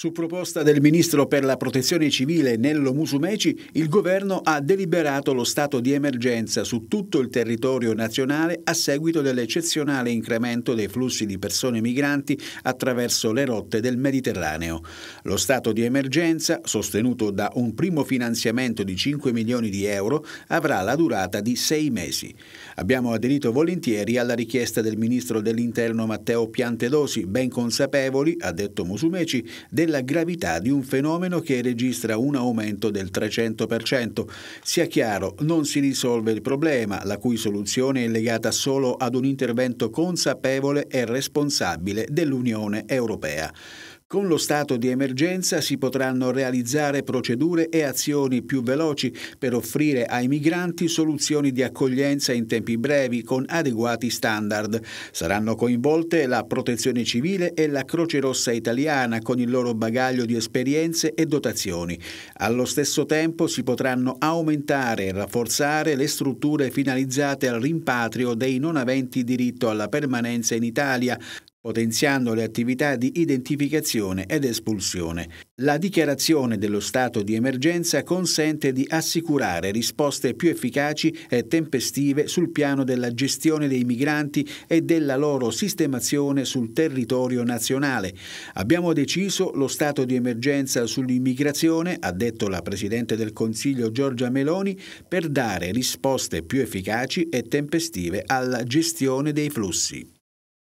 Su proposta del ministro per la protezione civile Nello Musumeci, il governo ha deliberato lo stato di emergenza su tutto il territorio nazionale a seguito dell'eccezionale incremento dei flussi di persone migranti attraverso le rotte del Mediterraneo. Lo stato di emergenza, sostenuto da un primo finanziamento di 5 milioni di euro, avrà la durata di sei mesi. Abbiamo aderito volentieri alla richiesta del ministro dell'Interno Matteo Piantedosi, ben consapevoli, ha detto Musumeci, del nella gravità di un fenomeno che registra un aumento del 300%. Sia chiaro, non si risolve il problema, la cui soluzione è legata solo ad un intervento consapevole e responsabile dell'Unione Europea. Con lo stato di emergenza si potranno realizzare procedure e azioni più veloci per offrire ai migranti soluzioni di accoglienza in tempi brevi con adeguati standard. Saranno coinvolte la Protezione Civile e la Croce Rossa Italiana con il loro bagaglio di esperienze e dotazioni. Allo stesso tempo si potranno aumentare e rafforzare le strutture finalizzate al rimpatrio dei non aventi diritto alla permanenza in Italia, potenziando le attività di identificazione ed espulsione. La dichiarazione dello stato di emergenza consente di assicurare risposte più efficaci e tempestive sul piano della gestione dei migranti e della loro sistemazione sul territorio nazionale. Abbiamo deciso lo stato di emergenza sull'immigrazione, ha detto la Presidente del Consiglio Giorgia Meloni, per dare risposte più efficaci e tempestive alla gestione dei flussi.